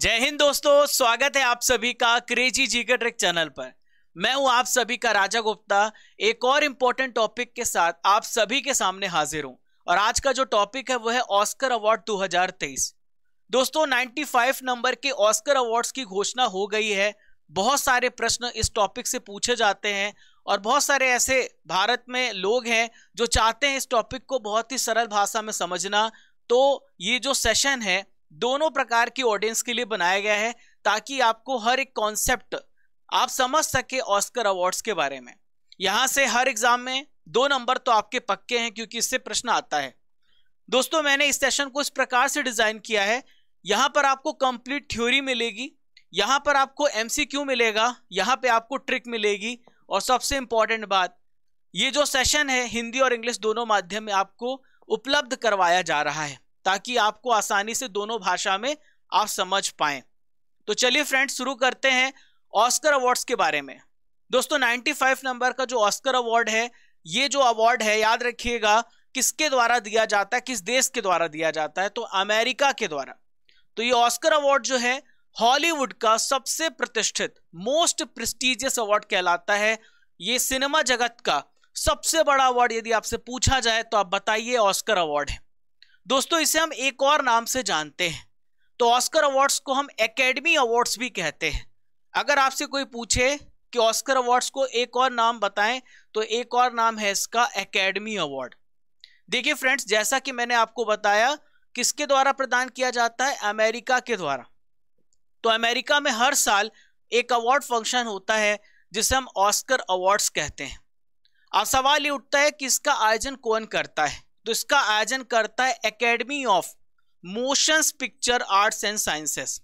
जय हिंद दोस्तों स्वागत है आप सभी का क्रेजी जीके ट्रिक चैनल पर मैं हूं आप सभी का राजा गुप्ता एक और इम्पोर्टेंट टॉपिक के साथ आप सभी के सामने हाजिर हूं और आज का जो टॉपिक है वो है ऑस्कर अवार्ड 2023 दोस्तों 95 नंबर के ऑस्कर अवार्ड्स की घोषणा हो गई है बहुत सारे प्रश्न इस टॉपिक से पूछे जाते हैं और बहुत सारे ऐसे भारत में लोग हैं जो चाहते हैं इस टॉपिक को बहुत ही सरल भाषा में समझना तो ये जो सेशन है दोनों प्रकार की ऑडियंस के लिए बनाया गया है ताकि आपको हर एक कॉन्सेप्ट आप समझ सके ऑस्कर अवार्ड्स के बारे में यहां से हर एग्जाम में दो नंबर तो आपके पक्के हैं क्योंकि इससे प्रश्न आता है दोस्तों मैंने इस सेशन को इस प्रकार से डिजाइन किया है यहां पर आपको कंप्लीट थ्योरी मिलेगी यहां पर आपको एमसीक्यू मिलेगा यहां पे आपको ट्रिक मिलेगी और सबसे इंपॉर्टेंट बात ये जो सेशन है हिंदी और इंग्लिश दोनों माध्यम में आपको उपलब्ध करवाया जा रहा है ताकि आपको आसानी से दोनों भाषा में आप समझ पाए तो चलिए फ्रेंड्स शुरू करते हैं ऑस्कर अवार्ड्स के बारे में दोस्तों 95 नंबर का जो ऑस्कर अवार्ड है ये जो अवार्ड है याद रखिएगा किसके द्वारा दिया जाता है किस देश के द्वारा दिया जाता है तो अमेरिका के द्वारा तो ये ऑस्कर अवार्ड जो है हॉलीवुड का सबसे प्रतिष्ठित मोस्ट प्रेस्टिजियस अवार्ड कहलाता है ये सिनेमा जगत का सबसे बड़ा अवार्ड यदि आपसे पूछा जाए तो आप बताइए ऑस्कर अवार्ड है दोस्तों इसे हम एक और नाम से जानते हैं तो ऑस्कर अवार्ड्स को हम एकेडमी अवार्ड्स भी कहते हैं अगर आपसे कोई पूछे कि ऑस्कर अवार्ड्स को एक और नाम बताएं तो एक और नाम है इसका एकेडमी अवार्ड देखिए फ्रेंड्स जैसा कि मैंने आपको बताया किसके द्वारा प्रदान किया जाता है अमेरिका के द्वारा तो अमेरिका में हर साल एक अवार्ड फंक्शन होता है जिसे हम ऑस्कर अवार्ड्स कहते हैं अब सवाल ये उठता है कि इसका आयोजन कौन करता है तो इसका आयोजन करता है academy of motion picture arts and sciences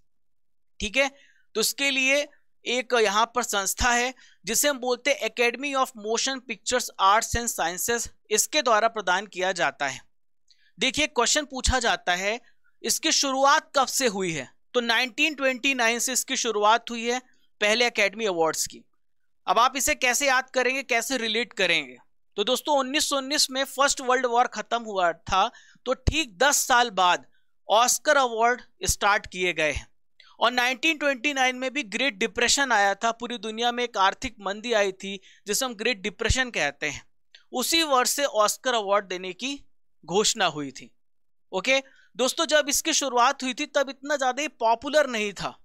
ठीक है तो इसके लिए एक यहाँ पर संस्था है जिसे हम बोलते हैं academy of motion pictures arts and sciences इसके द्वारा प्रदान किया जाता है देखिए क्वेश्चन पूछा जाता है इसकी शुरुआत कब से हुई है तो 1929 से इसकी शुरुआत हुई है पहले एकेडमी अवार्ड्स की अब आप इसे कैसे याद करेंगे कैसे रिलेट करेंगे तो दोस्तों 1919 में फर्स्ट वर्ल्ड वॉर खत्म हुआ था तो ठीक 10 साल बाद ऑस्कर अवार्ड स्टार्ट किए गए हैं और 1929 में भी ग्रेट डिप्रेशन आया था पूरी दुनिया में एक आर्थिक मंदी आई थी जिसे हम ग्रेट डिप्रेशन कहते हैं उसी वर्ष से ऑस्कर अवार्ड देने की घोषणा हुई थी ओके दोस्तों जब इसकी शुरुआत हुई थी तब इतना ज़्यादा पॉपुलर नहीं था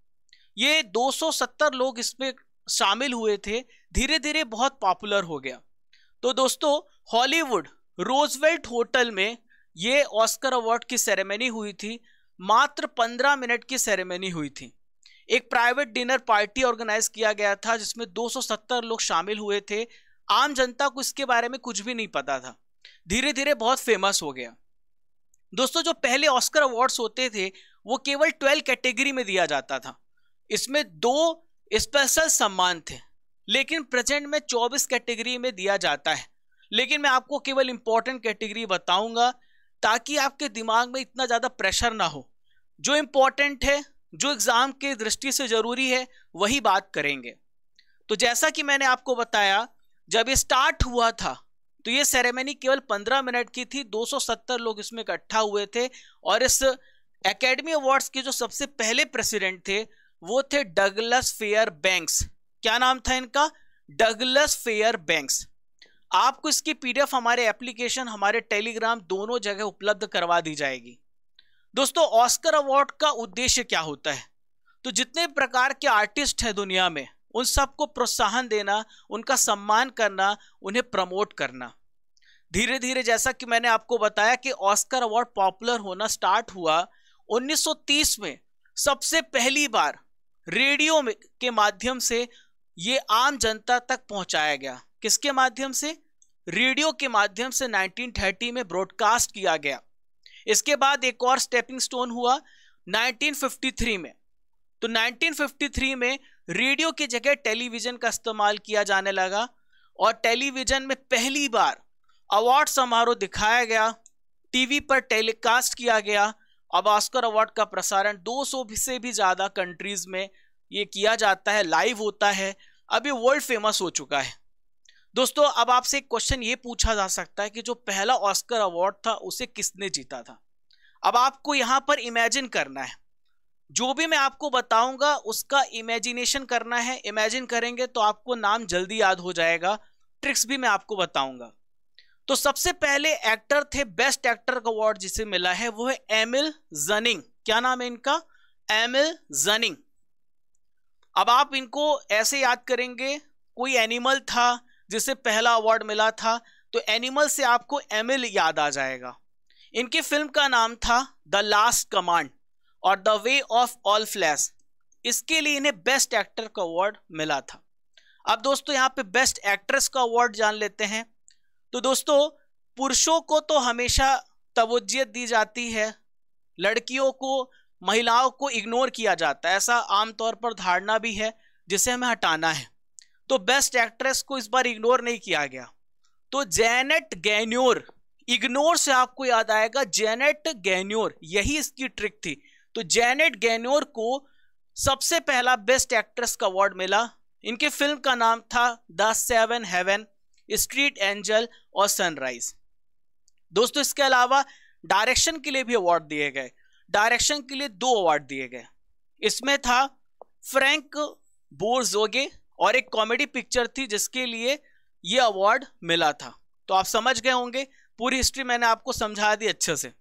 ये 270 लोग इसमें शामिल हुए थे धीरे धीरे बहुत पॉपुलर हो गया तो दोस्तों हॉलीवुड रोजवेल्ट होटल में ये ऑस्कर अवार्ड की सेरेमनी हुई थी मात्र पंद्रह मिनट की सेरेमनी हुई थी एक प्राइवेट डिनर पार्टी ऑर्गेनाइज किया गया था जिसमें 270 लोग शामिल हुए थे आम जनता को इसके बारे में कुछ भी नहीं पता था धीरे धीरे बहुत फेमस हो गया दोस्तों जो पहले ऑस्कर अवार्ड्स होते थे वो केवल ट्वेल्व कैटेगरी में दिया जाता था इसमें दो स्पेशल सम्मान थे लेकिन प्रेजेंट में 24 कैटेगरी में दिया जाता है लेकिन मैं आपको केवल इंपॉर्टेंट कैटेगरी बताऊंगा ताकि आपके दिमाग में इतना ज़्यादा प्रेशर ना हो जो इम्पोर्टेंट है जो एग्ज़ाम के दृष्टि से ज़रूरी है वही बात करेंगे तो जैसा कि मैंने आपको बताया जब ये स्टार्ट हुआ था तो ये सेरेमनी केवल 15 मिनट की थी 270 लोग इसमें इकट्ठा हुए थे और इस एकेडमी अवार्ड्स के जो सबसे पहले प्रेसिडेंट थे वो थे डगलस फेयर बैंक्स क्या नाम था इनका डगलस फेयर बैंक्स आपको इसकी पीडीएफ हमारे एप्लीकेशन हमारे टेलीग्राम दोनों जगह उपलब्ध करवा दी जाएगी दोस्तों ऑस्कर अवार्ड का उद्देश्य क्या होता है तो जितने प्रकार के आर्टिस्ट हैं दुनिया में उन सबको प्रोत्साहन देना उनका सम्मान करना उन्हें प्रमोट करना धीरे धीरे जैसा कि मैंने आपको बताया कि ऑस्कर अवार्ड पॉपुलर होना स्टार्ट हुआ 1930 में सबसे पहली बार रेडियो के माध्यम से ये आम जनता तक पहुंचाया गया किसके माध्यम से रेडियो के माध्यम से 1930 में ब्रॉडकास्ट किया गया इसके बाद एक और स्टेपिंग स्टोन हुआ 1953 में तो 1953 में रेडियो की जगह टेलीविज़न का इस्तेमाल किया जाने लगा और टेलीविज़न में पहली बार अवार्ड समारोह दिखाया गया टीवी पर टेलीकास्ट किया गया अब ऑस्कर अवार्ड का प्रसारण 200 से भी ज़्यादा कंट्रीज़ में ये किया जाता है लाइव होता है अब ये वर्ल्ड फेमस हो चुका है दोस्तों अब आपसे एक क्वेश्चन ये पूछा जा सकता है कि जो पहला ऑस्कर अवार्ड था उसे किसने जीता था अब आपको यहाँ पर इमेजिन करना है जो भी मैं आपको बताऊंगा उसका इमेजिनेशन करना है इमेजिन करेंगे तो आपको नाम जल्दी याद हो जाएगा ट्रिक्स भी मैं आपको बताऊंगा तो सबसे पहले एक्टर थे बेस्ट एक्टर का अवार्ड जिसे मिला है वो है एमिल जनिंग क्या नाम है इनका एमिल जनिंग अब आप इनको ऐसे याद करेंगे कोई एनिमल था जिसे पहला अवार्ड मिला था तो एनिमल से आपको एमिल याद आ जाएगा इनकी फिल्म का नाम था द लास्ट कमांड और the way of all flesh इसके लिए इन्हें बेस्ट एक्टर का अवार्ड मिला था अब दोस्तों यहाँ पे बेस्ट एक्ट्रेस का अवार्ड जान लेते हैं तो दोस्तों पुरुषों को तो हमेशा तवज्जियत दी जाती है लड़कियों को महिलाओं को इग्नोर किया जाता है ऐसा आमतौर पर धारणा भी है जिसे हमें हटाना है तो बेस्ट एक्ट्रेस को इस बार इग्नोर नहीं किया गया तो जेनेट गैन्योर इग्नोर से आपको याद आएगा जेनेट गैन्योर यही इसकी ट्रिक थी तो जेनेट गैन्योर को सबसे पहला बेस्ट एक्ट्रेस का अवार्ड मिला इनके फिल्म का नाम था the seven heaven street angel और सनराइज दोस्तों इसके अलावा डायरेक्शन के लिए भी अवार्ड दिए गए डायरेक्शन के लिए दो अवार्ड दिए गए इसमें था फ्रैंक बोर्जोगे और एक कॉमेडी पिक्चर थी जिसके लिए ये अवार्ड मिला था तो आप समझ गए होंगे पूरी हिस्ट्री मैंने आपको समझा दी अच्छे से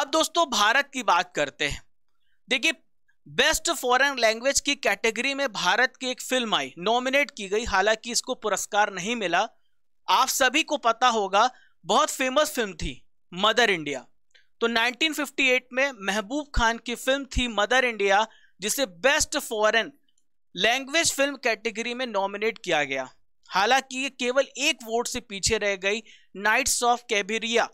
अब दोस्तों भारत की बात करते हैं देखिए बेस्ट फॉरेन लैंग्वेज की कैटेगरी में भारत की एक फिल्म आई नॉमिनेट की गई हालांकि इसको पुरस्कार नहीं मिला आप सभी को पता होगा बहुत फेमस फिल्म थी मदर इंडिया तो 1958 में महबूब खान की फिल्म थी मदर इंडिया जिसे best foreign language film category में नॉमिनेट किया गया हालांकि ये केवल एक वोट से पीछे रह गई नाइट्स ऑफ कैबेरिया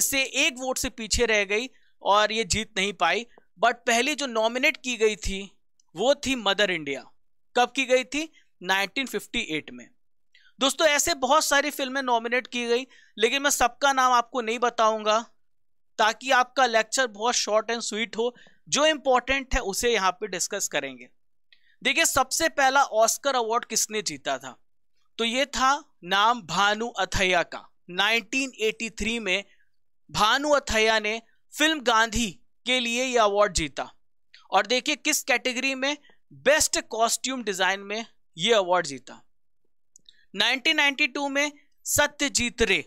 इससे एक वोट से पीछे रह गई और ये जीत नहीं पाई बट पहली जो नॉमिनेट की गई थी वो थी मदर इंडिया कब की गई थी 1958 में दोस्तों ऐसे बहुत सारी फिल्में नॉमिनेट की गई लेकिन मैं सबका नाम आपको नहीं बताऊंगा ताकि आपका लेक्चर बहुत शॉर्ट एंड स्वीट हो जो इम्पोर्टेंट है उसे यहाँ पे डिस्कस करेंगे देखिए सबसे पहला ऑस्कर अवार्ड किसने जीता था तो ये था नाम भानु अथैया का 1983 में भानु अथैया ने फिल्म गांधी के लिए यह अवार्ड जीता और देखिए किस कैटेगरी में बेस्ट कॉस्ट्यूम डिजाइन में ये अवार्ड जीता 1992 में सत्यजीत रे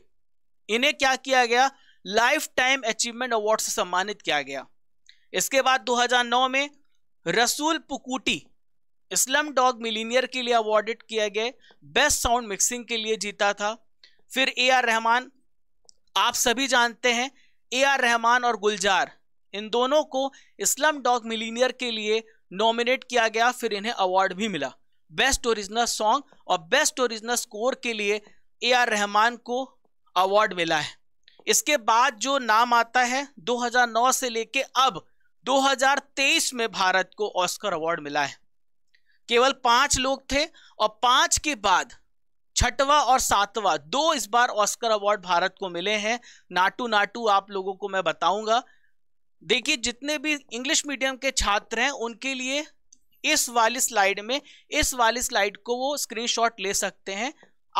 इन्हें क्या किया गया लाइफ टाइम अचीवमेंट अवार्ड से सम्मानित किया गया इसके बाद 2009 में रसूल पुकुटी इस्लम डॉग मिलीनियर के लिए अवार्डेड किया गया बेस्ट साउंड मिक्सिंग के लिए जीता था फिर ए आर रहमान आप सभी जानते हैं ए आर रहमान और गुलजार इन दोनों को इस्लम डॉग मिलीनियर के लिए नॉमिनेट किया गया फिर इन्हें अवार्ड भी मिला बेस्ट ओरिजिनल सॉन्ग और बेस्ट ओरिजिनल स्कोर के लिए ए आर रहमान को अवार्ड मिला है इसके बाद जो नाम आता है 2009 से लेके अब 2023 में भारत को ऑस्कर अवार्ड मिला है केवल पांच लोग थे और पांच के बाद छठवा और सातवा दो इस बार ऑस्कर अवार्ड भारत को मिले हैं नाटू नाटू आप लोगों को मैं बताऊंगा देखिए जितने भी इंग्लिश मीडियम के छात्र हैं उनके लिए इस वाली स्लाइड में इस वाली स्लाइड को वो स्क्रीनशॉट ले सकते हैं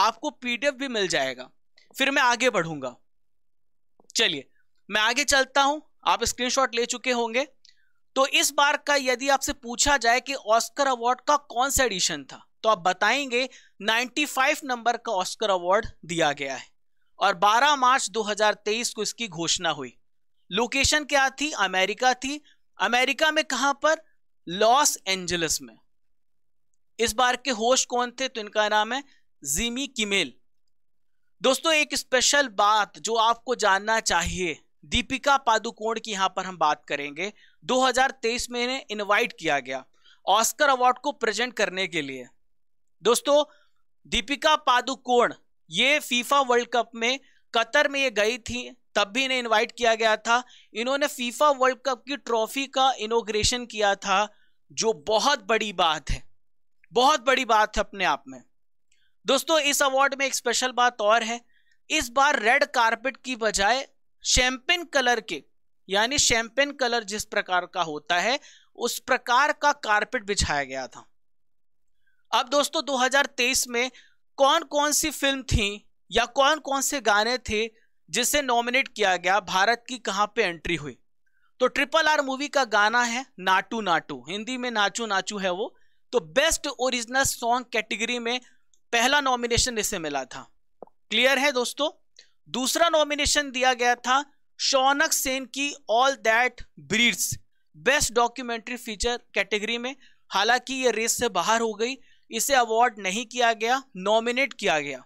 आपको पीडीएफ भी मिल जाएगा फिर मैं आगे बढ़ूंगा चलिए मैं आगे चलता हूं आप स्क्रीनशॉट ले चुके होंगे तो इस बार का यदि आपसे पूछा जाए कि ऑस्कर अवार्ड का कौन सा एडिशन था तो आप बताएंगे 95 नंबर का ऑस्कर अवार्ड दिया गया है और 12 मार्च 2023 को इसकी घोषणा हुई लोकेशन क्या थी अमेरिका थी अमेरिका में कहां पर लॉस एंजलिस में इस बार के होस्ट कौन थे तो इनका नाम है जिमी किमेल दोस्तों एक स्पेशल बात जो आपको जानना चाहिए दीपिका पादुकोण की यहाँ पर हम बात करेंगे 2023 में इन्हें इनवाइट किया गया ऑस्कर अवार्ड को प्रेजेंट करने के लिए दोस्तों दीपिका पादुकोण ये फीफा वर्ल्ड कप में कतर में ये गई थी तब भी इन्हें इनवाइट किया गया था इन्होंने फीफा वर्ल्ड कप की ट्रॉफी का इनोग्रेशन किया था जो बहुत बड़ी बात है बहुत बड़ी बात है अपने आप में दोस्तों इस अवार्ड में एक स्पेशल बात और है इस बार रेड कार्पेट की बजाय शैम्पेन कलर के यानी शैम्पेन कलर जिस प्रकार का होता है उस प्रकार का कार्पेट बिछाया गया था अब दोस्तों 2023 में कौन कौन सी फिल्म थी या कौन कौन से गाने थे जिसे नॉमिनेट किया गया भारत की कहाँ पे एंट्री हुई तो ट्रिपल आर मूवी का गाना है नाटू नाटू हिंदी में नाचू नाचू है वो तो बेस्ट ओरिजिनल सॉन्ग कैटेगरी में पहला नॉमिनेशन इसे मिला था क्लियर है दोस्तों दूसरा नॉमिनेशन दिया गया था शौनक सेन की all that breathes best documentary feature category में हालांकि ये रेस से बाहर हो गई इसे अवार्ड नहीं किया गया नॉमिनेट किया गया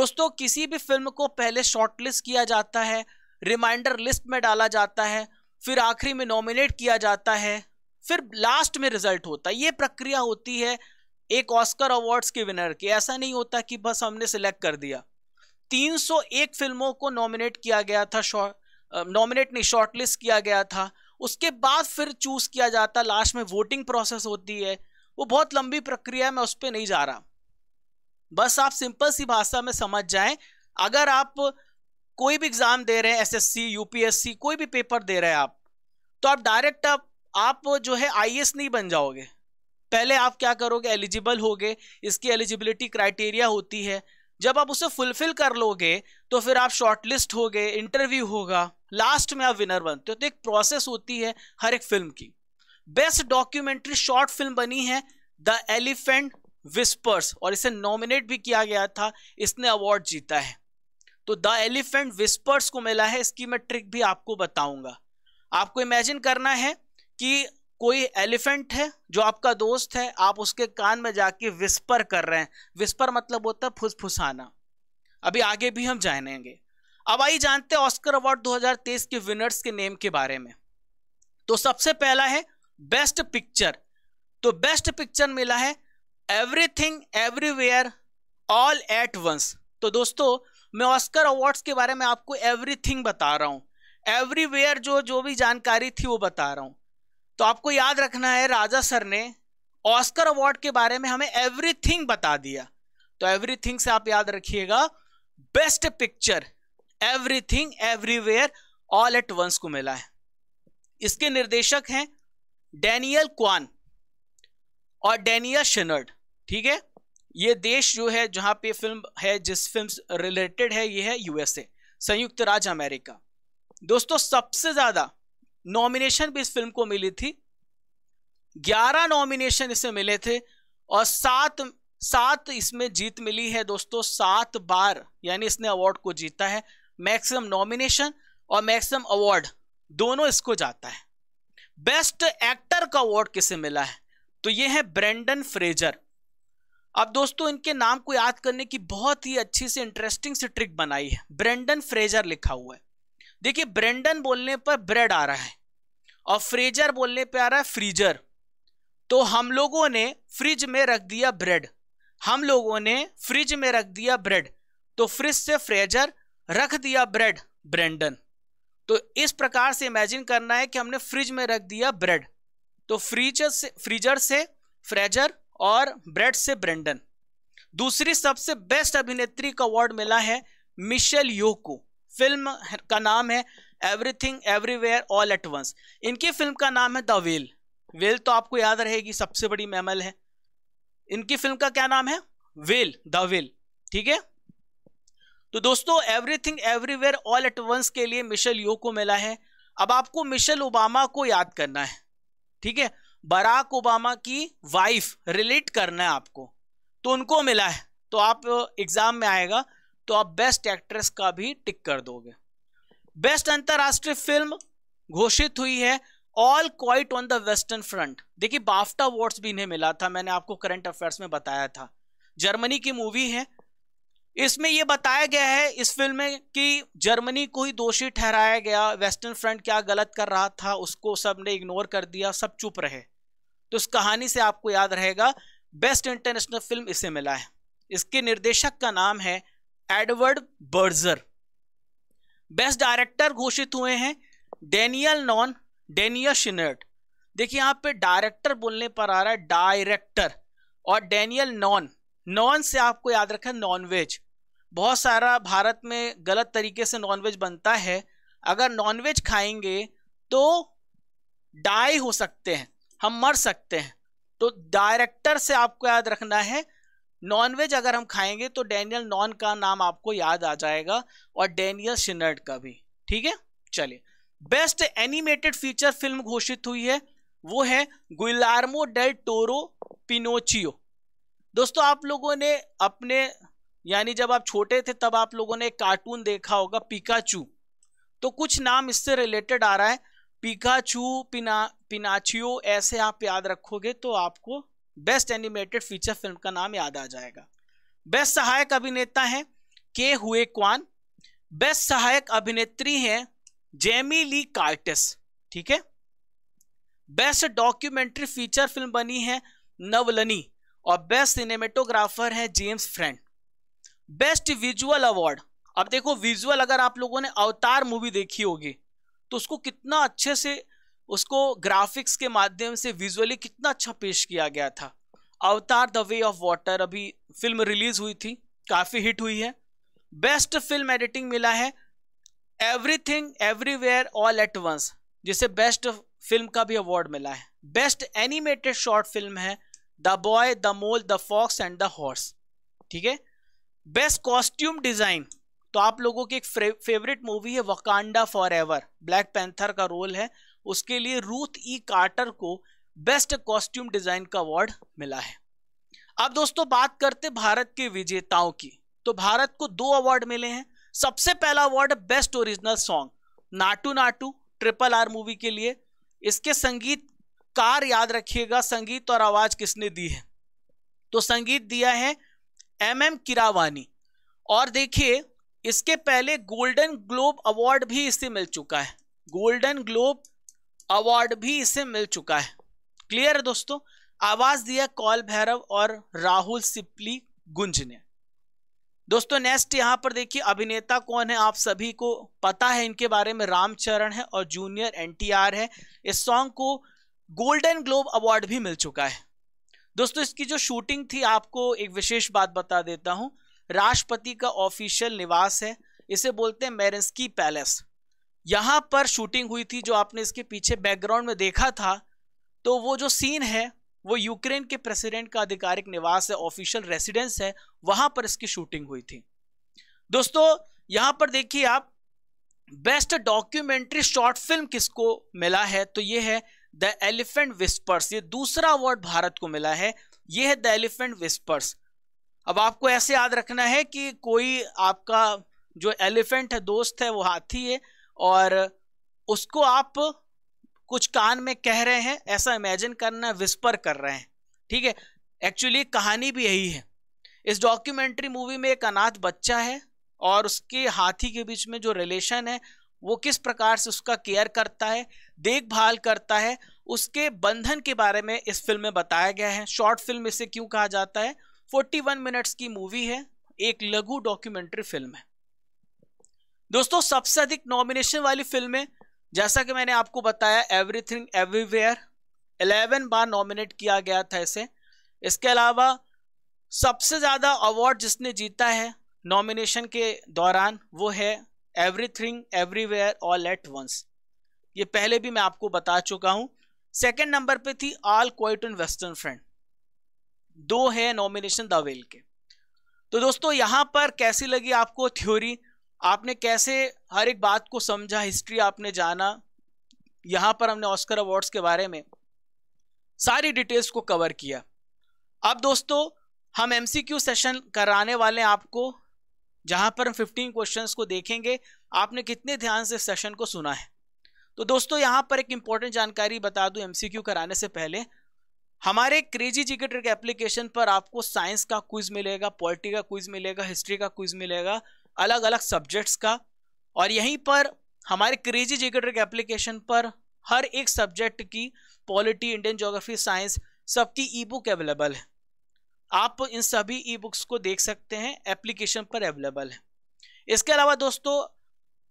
दोस्तों किसी भी फिल्म को पहले शॉर्टलिस्ट किया जाता है रिमाइंडर लिस्ट में डाला जाता है फिर आखिरी में नॉमिनेट किया जाता है फिर लास्ट में रिजल्ट होता है ये प्रक्रिया होती है एक ऑस्कर अवार्ड्स के विनर के ऐसा नहीं होता कि बस हमने सिलेक्ट कर दिया 301 फिल्मों को नॉमिनेट किया गया था शॉर्ट नॉमिनेट नहीं शॉर्टलिस्ट किया गया था उसके बाद फिर चूज किया जाता लास्ट में वोटिंग प्रोसेस होती है वो बहुत लंबी प्रक्रिया है मैं उस पर नहीं जा रहा बस आप सिंपल सी भाषा में समझ जाएं अगर आप कोई भी एग्ज़ाम दे रहे हैं एसएससी यूपीएससी कोई भी पेपर दे रहे हैं आप तो आप डायरेक्ट आप आप जो है आईएएस नहीं बन जाओगे पहले आप क्या करोगे एलिजिबल होगे इसकी एलिजिबिलिटी क्राइटेरिया होती है जब आप उसे फुलफिल कर लोगे तो फिर आप शॉर्टलिस्ट गए इंटरव्यू होगा लास्ट में आप विनर बनते हो तो एक प्रोसेस होती है हर एक फिल्म की बेस्ट डॉक्यूमेंट्री शॉर्ट फिल्म बनी है द एलिफेंट विस्पर्स और इसे नॉमिनेट भी किया गया था इसने अवार्ड जीता है तो द एलिफेंट विस्पर्स को मिला है इसकी मैं ट्रिक भी आपको बताऊंगा आपको इमेजिन करना है कि कोई एलिफेंट है जो आपका दोस्त है आप उसके कान में जाके विस्पर कर रहे हैं विस्पर मतलब होता है फुसफुसाना अभी आगे भी हम जानेंगे अब आइए जानते हैं ऑस्कर अवार्ड 2023 के विनर्स के नेम के बारे में तो सबसे पहला है बेस्ट पिक्चर तो बेस्ट पिक्चर मिला है everything everywhere all at once तो दोस्तों मैं ऑस्कर अवार्ड्स के बारे में आपको एवरीथिंग बता रहा हूँ एवरीवेयर जो जो भी जानकारी थी वो बता रहा हूं तो आपको याद रखना है राजा सर ने ऑस्कर अवार्ड के बारे में हमें एवरीथिंग बता दिया तो एवरीथिंग से आप याद रखिएगा best picture everything everywhere all at once को मिला है इसके निर्देशक हैं डेनियल क्वान और डेनियल शिनर्ड ठीक है ये देश जो है जहां पे फिल्म है जिस फिल्म रिलेटेड है ये है यूएसए संयुक्त राज्य अमेरिका दोस्तों सबसे ज्यादा नॉमिनेशन भी इस फिल्म को मिली थी ग्यारह नॉमिनेशन इसे मिले थे और सात सात इसमें जीत मिली है दोस्तों सात बार यानी इसने अवार्ड को जीता है मैक्सिमम नॉमिनेशन और मैक्सिमम अवार्ड दोनों इसको जाता है बेस्ट एक्टर का अवार्ड किसे मिला है तो ये है ब्रेंडन फ्रेजर अब दोस्तों इनके नाम को याद करने की बहुत ही अच्छी से इंटरेस्टिंग सी ट्रिक बनाई है ब्रेंडन फ्रेजर लिखा हुआ है देखिए ब्रेंडन बोलने पर ब्रेड आ रहा है और फ्रेजर बोलने पे आ रहा है फ्रीजर तो हम लोगों ने फ्रिज में रख दिया ब्रेड हम लोगों ने फ्रिज में रख दिया ब्रेड तो फ्रिज से फ्रेजर रख दिया ब्रेड ब्रेंडन तो इस प्रकार से इमेजिन करना है कि हमने फ्रिज में रख दिया ब्रेड तो फ्रीजर से फ्रीजर से फ्रेजर और ब्रेड से ब्रेंडन दूसरी सबसे बेस्ट अभिनेत्री का अवार्ड मिला है मिशेल यू को फिल्म का नाम है everything everywhere all at once इनकी फिल्म का नाम है द वेल वेल तो आपको याद रहेगी सबसे बड़ी मैमल है इनकी फिल्म का क्या नाम है वेल द वेल ठीक है तो दोस्तों everything everywhere all at once के लिए मिशेल यो को मिला है अब आपको मिशेल ओबामा को याद करना है ठीक है बराक ओबामा की वाइफ रिलेट करना है आपको तो उनको मिला है तो आप एग्जाम uh, में आएगा तो आप बेस्ट एक्ट्रेस का भी टिक कर दोगे बेस्ट अंतरराष्ट्रीय फिल्म घोषित हुई है all quiet on the western front देखिए बाफ्टा अवार्ड्स भी इन्हें मिला था मैंने आपको करंट अफेयर्स में बताया था जर्मनी की मूवी है इसमें यह बताया गया है इस फिल्म में कि जर्मनी को ही दोषी ठहराया गया वेस्टर्न फ्रंट क्या गलत कर रहा था उसको सब ने इग्नोर कर दिया सब चुप रहे तो इस कहानी से आपको याद रहेगा बेस्ट इंटरनेशनल फिल्म इसे मिला है इसके निर्देशक का नाम है एडवर्ड बर्जर बेस्ट डायरेक्टर घोषित हुए हैं डेनियल नॉन डेनियल शिनर्ट देखिए यहां पे डायरेक्टर बोलने पर आ रहा है डायरेक्टर और डेनियल नॉन नॉन से आपको याद रखें नॉनवेज बहुत सारा भारत में गलत तरीके से नॉनवेज बनता है अगर नॉनवेज खाएंगे तो डाई हो सकते हैं हम मर सकते हैं तो डायरेक्टर से आपको याद रखना है नॉनवेज अगर हम खाएंगे तो डैनियल नॉन का नाम आपको याद आ जाएगा और डैनियल सिनर्ड का भी ठीक है चलिए बेस्ट एनिमेटेड फीचर फिल्म घोषित हुई है वो है गुलार्मो डेल टोरो पिनोचियो दोस्तों आप लोगों ने अपने यानी जब आप छोटे थे तब आप लोगों ने एक कार्टून देखा होगा पिकाचू तो कुछ नाम इससे रिलेटेड आ रहा है पिकाचू पिना पिनाचियो ऐसे आप याद रखोगे तो आपको बेस्ट एनिमेटेड फीचर फिल्म का नाम याद आ जाएगा बेस्ट सहायक अभिनेता हैं के हुए क्वान बेस्ट सहायक अभिनेत्री हैं जेमी ली कार्टिस ठीक है बेस्ट डॉक्यूमेंट्री फीचर फिल्म बनी है नवलनी और बेस्ट सिनेमेटोग्राफर है James Friend best visual award अब देखो विजुअल अगर आप लोगों ने अवतार मूवी देखी होगी तो उसको कितना अच्छे से उसको ग्राफिक्स के माध्यम से विजुअली कितना अच्छा पेश किया गया था Avatar the way of water अभी फिल्म रिलीज हुई थी काफ़ी हिट हुई है बेस्ट फिल्म एडिटिंग मिला है everything everywhere all at once जिसे बेस्ट फिल्म का भी अवार्ड मिला है बेस्ट एनिमेटेड शॉर्ट फिल्म है the boy the mole the fox and the horse ठीक है बेस्ट कॉस्ट्यूम डिज़ाइन तो आप लोगों की एक फेवरेट मूवी है Wakanda forever black panther का रोल है उसके लिए रूथ ई कार्टर को बेस्ट कॉस्ट्यूम डिजाइन का अवार्ड मिला है अब दोस्तों बात करते भारत के विजेताओं की तो भारत को दो अवार्ड मिले हैं सबसे पहला award best original song Naatu Naatu triple R movie के लिए इसके संगीत कार याद रखिएगा संगीत और आवाज किसने दी है तो संगीत दिया है एम एम किरावानी और देखिए इसके पहले गोल्डन ग्लोब अवार्ड भी इसे मिल चुका है गोल्डन ग्लोब अवार्ड भी इसे मिल चुका है क्लियर है दोस्तों आवाज दिया कॉल भैरव और राहुल सिपली गुंज ने दोस्तों नेक्स्ट यहां पर देखिए अभिनेता कौन है आप सभी को पता है इनके बारे में रामचरण है और जूनियर एनटीआर है इस सॉन्ग को गोल्डन ग्लोब अवार्ड भी मिल चुका है दोस्तों इसकी जो शूटिंग थी आपको एक विशेष बात बता देता हूं राष्ट्रपति का ऑफिशियल निवास है इसे बोलते हैं मेरेंस्की पैलेस यहाँ पर शूटिंग हुई थी जो आपने इसके पीछे बैकग्राउंड में देखा था तो वो जो सीन है वो यूक्रेन के प्रेसिडेंट का आधिकारिक निवास है ऑफिशियल रेसिडेंस है वहां पर इसकी शूटिंग हुई थी दोस्तों यहां पर देखिए आप बेस्ट डॉक्यूमेंट्री शॉर्ट फिल्म किसको मिला है तो ये है द एलिफेंट विस्पर्स ये दूसरा अवार्ड भारत को मिला है ये है द एलिफेंट विस्पर्स अब आपको ऐसे याद रखना है कि कोई आपका जो एलिफेंट है दोस्त है वो हाथी है और उसको आप कुछ कान में कह रहे हैं ऐसा इमेजिन करना विस्पर कर रहे हैं ठीक है एक्चुअली कहानी भी यही है इस डॉक्यूमेंट्री मूवी में एक अनाथ बच्चा है और उसके हाथी के बीच में जो रिलेशन है वो किस प्रकार से उसका केयर करता है देखभाल करता है उसके बंधन के बारे में इस फिल्म में बताया गया है शॉर्ट फिल्म इसे क्यों कहा जाता है 41 मिनट्स की मूवी है एक लघु डॉक्यूमेंट्री फिल्म है दोस्तों सबसे अधिक नॉमिनेशन वाली फिल्में जैसा कि मैंने आपको बताया एवरीथिंग एवरीवेयर 11 बार नॉमिनेट किया गया था इसे इसके अलावा सबसे ज़्यादा अवार्ड जिसने जीता है नॉमिनेशन के दौरान वो है everything everywhere all at once ये पहले भी मैं आपको बता चुका हूँ सेकेंड नंबर पे थी all quiet in western front दो है नॉमिनेशन दावेल के तो दोस्तों यहाँ पर कैसी लगी आपको थ्योरी आपने कैसे हर एक बात को समझा हिस्ट्री आपने जाना यहाँ पर हमने ऑस्कर अवार्ड्स के बारे में सारी डिटेल्स को कवर किया अब दोस्तों हम एमसीक्यू सेशन कराने वाले हैं आपको जहाँ पर हम फिफ्टीन क्वेश्चंस को देखेंगे आपने कितने ध्यान से सेशन को सुना है तो दोस्तों यहाँ पर एक इंपॉर्टेंट जानकारी बता दूं एमसीक्यू कराने से पहले हमारे क्रेजी जी के ट्रिक एप्लीकेशन पर आपको साइंस का क्विज मिलेगा पॉलिटी का क्विज मिलेगा हिस्ट्री का क्विज मिलेगा अलग अलग सब्जेक्ट्स का और यहीं पर हमारे क्रेजी जिकेटर के एप्लीकेशन पर हर एक सब्जेक्ट की पॉलिटी इंडियन जोग्राफी साइंस सबकी ई बुक अवेलेबल है आप इन सभी ई बुक्स को देख सकते हैं एप्लीकेशन पर अवेलेबल है इसके अलावा दोस्तों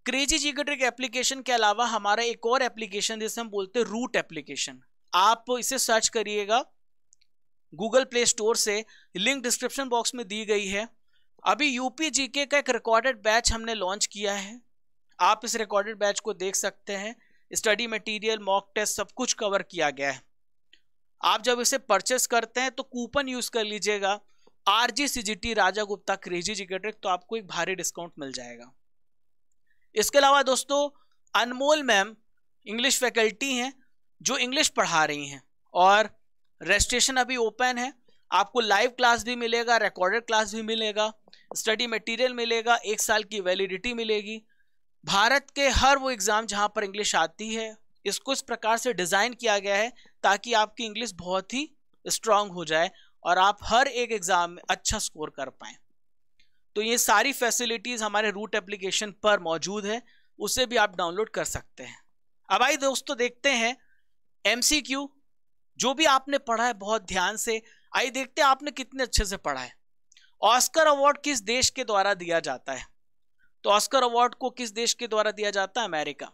क्रेजी जिकेटर के एप्लीकेशन के अलावा हमारा एक और एप्लीकेशन जिसे हम बोलते हैं रूट एप्लीकेशन आप इसे सर्च करिएगा गूगल प्ले स्टोर से लिंक डिस्क्रिप्शन बॉक्स में दी गई है अभी यूपी जीके का एक रिकॉर्डेड बैच हमने लॉन्च किया है आप इस रिकॉर्डेड बैच को देख सकते हैं स्टडी मटेरियल मॉक टेस्ट सब कुछ कवर किया गया है आप जब इसे परचेस करते हैं तो कूपन यूज कर लीजिएगा R G C G T Raja Gupta crazy जिकेट्रिक तो आपको एक भारी डिस्काउंट मिल जाएगा इसके अलावा दोस्तों अनमोल मैम इंग्लिश फैकल्टी हैं जो इंग्लिश पढ़ा रही हैं और रजिस्ट्रेशन अभी ओपन है आपको लाइव क्लास भी मिलेगा रिकॉर्डेड क्लास भी मिलेगा स्टडी मटेरियल मिलेगा एक साल की वैलिडिटी मिलेगी भारत के हर वो एग्ज़ाम जहाँ पर इंग्लिश आती है इसको इस प्रकार से डिज़ाइन किया गया है ताकि आपकी इंग्लिश बहुत ही स्ट्रांग हो जाए और आप हर एक एग्ज़ाम में अच्छा स्कोर कर पाएँ तो ये सारी फैसिलिटीज़ हमारे रूट एप्लीकेशन पर मौजूद है उसे भी आप डाउनलोड कर सकते हैं अब आई दोस्तों देखते हैं एम जो भी आपने पढ़ा है बहुत ध्यान से आई देखते हैं आपने कितने अच्छे से पढ़ा है ऑस्कर अवार्ड किस देश के द्वारा दिया जाता है तो ऑस्कर अवार्ड को किस देश के द्वारा दिया जाता है America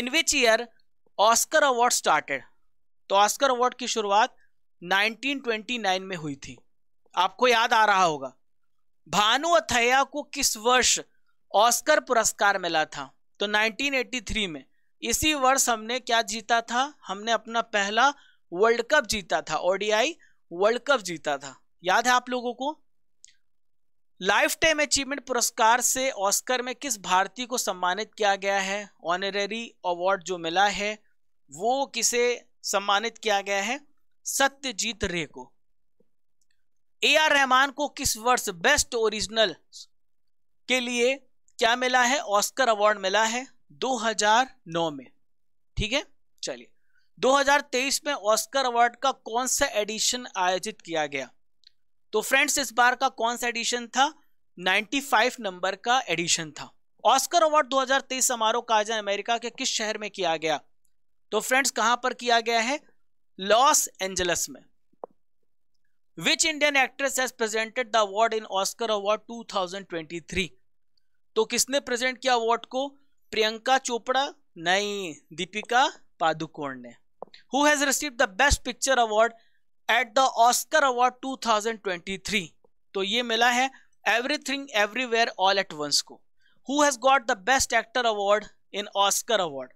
in which year Oscar award started तो ऑस्कर अवार्ड की शुरुआत 1929 में हुई थी आपको याद आ रहा होगा भानु अथैया को किस वर्ष ऑस्कर पुरस्कार मिला था तो 1983 में इसी वर्ष हमने क्या जीता था हमने अपना पहला वर्ल्ड कप जीता था ओडीआई वर्ल्ड कप जीता था याद है आप लोगों को लाइफ टाइम अचीवमेंट पुरस्कार से ऑस्कर में किस भारतीय को सम्मानित किया गया है ऑनररी अवार्ड जो मिला है वो किसे सम्मानित किया गया है सत्यजीत रे को ए आर रहमान को किस वर्ष बेस्ट ओरिजिनल के लिए क्या मिला है ऑस्कर अवार्ड मिला है 2009 में ठीक है चलिए 2023 में ऑस्कर अवार्ड का कौन सा एडिशन आयोजित किया गया तो फ्रेंड्स इस बार का कौन सा एडिशन था 95 नंबर का एडिशन था ऑस्कर अवार्ड 2023 समारोह का आयोजन अमेरिका के किस शहर में किया गया तो फ्रेंड्स कहां पर किया गया है लॉस एंजलस में which Indian actress has presented the award in Oscar award 2023 तो किसने प्रेजेंट किया अवार्ड को प्रियंका चोपड़ा नहीं दीपिका पादुकोण ने who has receive the best picture award at the Oscar award 2023 तो ये मिला है everything everywhere all at once को who has got the best actor award in Oscar award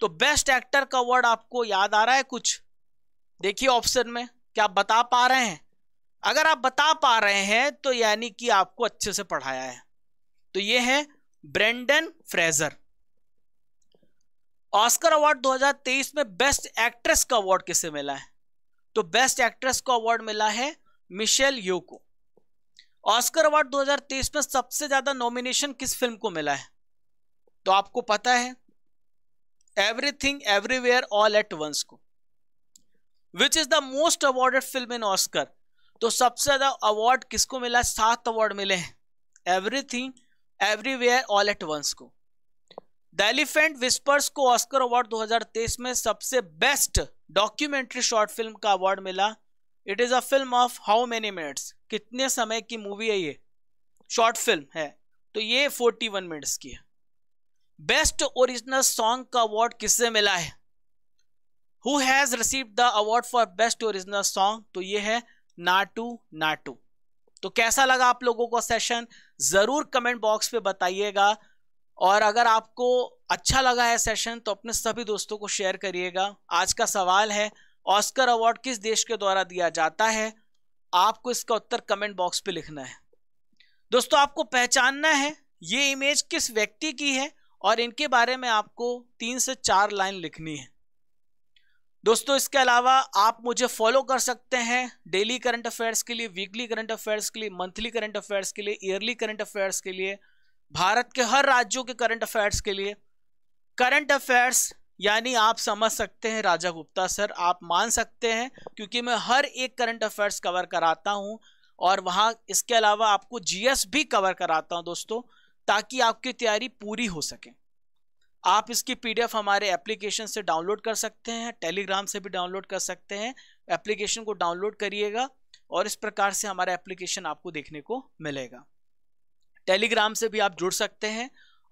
तो बेस्ट एक्टर का अवार्ड आपको याद आ रहा है कुछ देखिए ऑप्शन में क्या आप बता पा रहे हैं अगर आप बता पा रहे हैं तो यानी कि आपको अच्छे से पढ़ाया है तो ये है ब्रेंडन फ्रेजर ऑस्कर अवार्ड 2023 में बेस्ट एक्ट्रेस का अवार्ड किसे मिला है तो बेस्ट एक्ट्रेस को अवार्ड मिला है मिशेल यू को ऑस्कर अवार्ड 2023 में सबसे ज्यादा नॉमिनेशन किस फिल्म को मिला है तो आपको पता है everything everywhere all at once को which is the most awarded film in Oscar तो सबसे ज्यादा अवार्ड किसको मिला सात अवार्ड मिले हैं everything everywhere all at once को द एलिफेंट विस्पर्स को ऑस्कर अवार्ड 2023 में सबसे बेस्ट डॉक्यूमेंट्री शॉर्ट फिल्म का अवार्ड मिला it is a film of how many minutes कितने समय की मूवी है ये शॉर्ट फिल्म है तो ये 41 मिनट्स की है बेस्ट ओरिजिनल सॉन्ग का अवार्ड किससे मिला है who has receive the award for best original song तो ये है नाटू नाटू तो कैसा लगा आप लोगों को सेशन ज़रूर कमेंट बॉक्स पे बताइएगा और अगर आपको अच्छा लगा है सेशन तो अपने सभी दोस्तों को शेयर करिएगा आज का सवाल है ऑस्कर अवार्ड किस देश के द्वारा दिया जाता है आपको इसका उत्तर कमेंट बॉक्स पे लिखना है दोस्तों आपको पहचानना है ये इमेज किस व्यक्ति की है और इनके बारे में आपको तीन से चार लाइन लिखनी है दोस्तों इसके अलावा आप मुझे फॉलो कर सकते हैं डेली करंट अफेयर्स के लिए वीकली करंट अफेयर्स के लिए मंथली करंट अफेयर्स के लिए ईयरली करंट अफेयर्स के लिए भारत के हर राज्यों के करंट अफेयर्स के लिए करंट अफेयर्स यानी आप समझ सकते हैं राजा गुप्ता सर आप मान सकते हैं क्योंकि मैं हर एक करंट अफेयर्स कवर कराता हूं और वहां इसके अलावा आपको जीएस भी कवर कराता हूं दोस्तों ताकि आपकी तैयारी पूरी हो सके आप इसकी पीडीएफ हमारे एप्लीकेशन से डाउनलोड कर सकते हैं टेलीग्राम से भी डाउनलोड कर सकते हैं एप्लीकेशन को डाउनलोड करिएगा और इस प्रकार से हमारा एप्लीकेशन आपको देखने को मिलेगा टेलीग्राम से भी आप जुड़ सकते हैं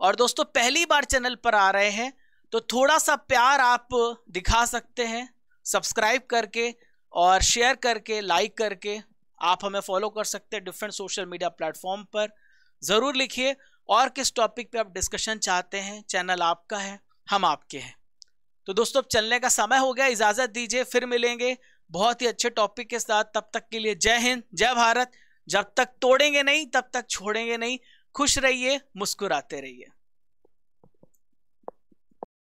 और दोस्तों पहली बार चैनल पर आ रहे हैं तो थोड़ा सा प्यार आप दिखा सकते हैं सब्सक्राइब करके और शेयर करके लाइक करके आप हमें फॉलो कर सकते हैं डिफरेंट सोशल मीडिया प्लेटफॉर्म पर ज़रूर लिखिए और किस टॉपिक पे आप डिस्कशन चाहते हैं चैनल आपका है हम आपके हैं तो दोस्तों अब चलने का समय हो गया इजाज़त दीजिए फिर मिलेंगे बहुत ही अच्छे टॉपिक के साथ तब तक के लिए जय हिंद जय भारत जब तक तोड़ेंगे नहीं तब तक छोड़ेंगे नहीं खुश रहिए मुस्कुराते रहिए